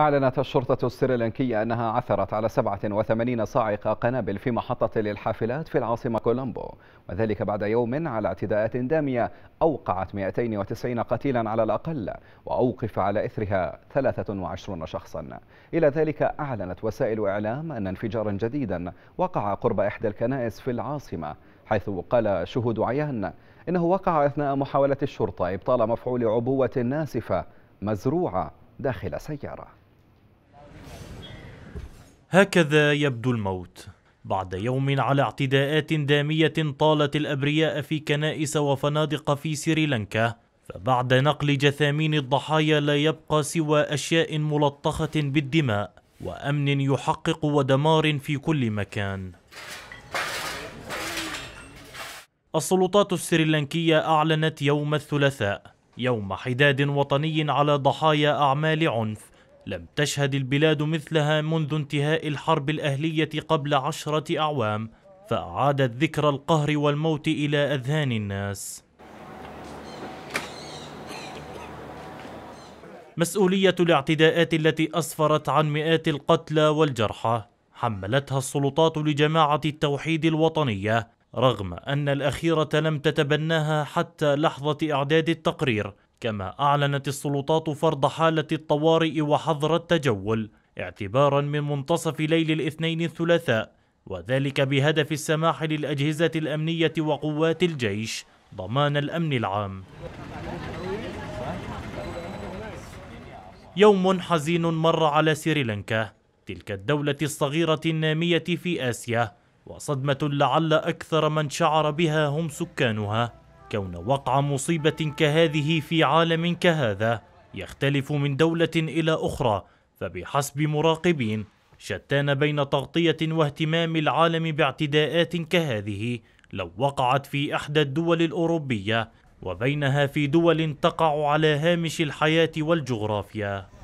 أعلنت الشرطة السريلانكية أنها عثرت على 87 صاعقة قنابل في محطة للحافلات في العاصمة كولومبو وذلك بعد يوم على اعتداءات دامية أوقعت 290 قتيلا على الأقل وأوقف على إثرها 23 شخصا إلى ذلك أعلنت وسائل إعلام أن انفجارا جديدا وقع قرب إحدى الكنائس في العاصمة حيث قال شهود عيان إنه وقع أثناء محاولة الشرطة إبطال مفعول عبوة ناسفة مزروعة داخل سيارة هكذا يبدو الموت بعد يوم على اعتداءات دامية طالت الأبرياء في كنائس وفنادق في سريلانكا فبعد نقل جثامين الضحايا لا يبقى سوى أشياء ملطخة بالدماء وأمن يحقق ودمار في كل مكان السلطات السريلانكية أعلنت يوم الثلاثاء يوم حداد وطني على ضحايا أعمال عنف لم تشهد البلاد مثلها منذ انتهاء الحرب الأهلية قبل عشرة أعوام فأعادت ذكر القهر والموت إلى أذهان الناس مسؤولية الاعتداءات التي أسفرت عن مئات القتلى والجرحى حملتها السلطات لجماعة التوحيد الوطنية رغم أن الأخيرة لم تتبناها حتى لحظة إعداد التقرير كما أعلنت السلطات فرض حالة الطوارئ وحظر التجول اعتبارا من منتصف ليل الاثنين الثلاثاء وذلك بهدف السماح للأجهزة الأمنية وقوات الجيش ضمان الأمن العام يوم حزين مر على سريلانكا تلك الدولة الصغيرة النامية في آسيا وصدمة لعل أكثر من شعر بها هم سكانها كون وقع مصيبة كهذه في عالم كهذا يختلف من دولة إلى أخرى فبحسب مراقبين شتان بين تغطية واهتمام العالم باعتداءات كهذه لو وقعت في إحدى الدول الأوروبية وبينها في دول تقع على هامش الحياة والجغرافيا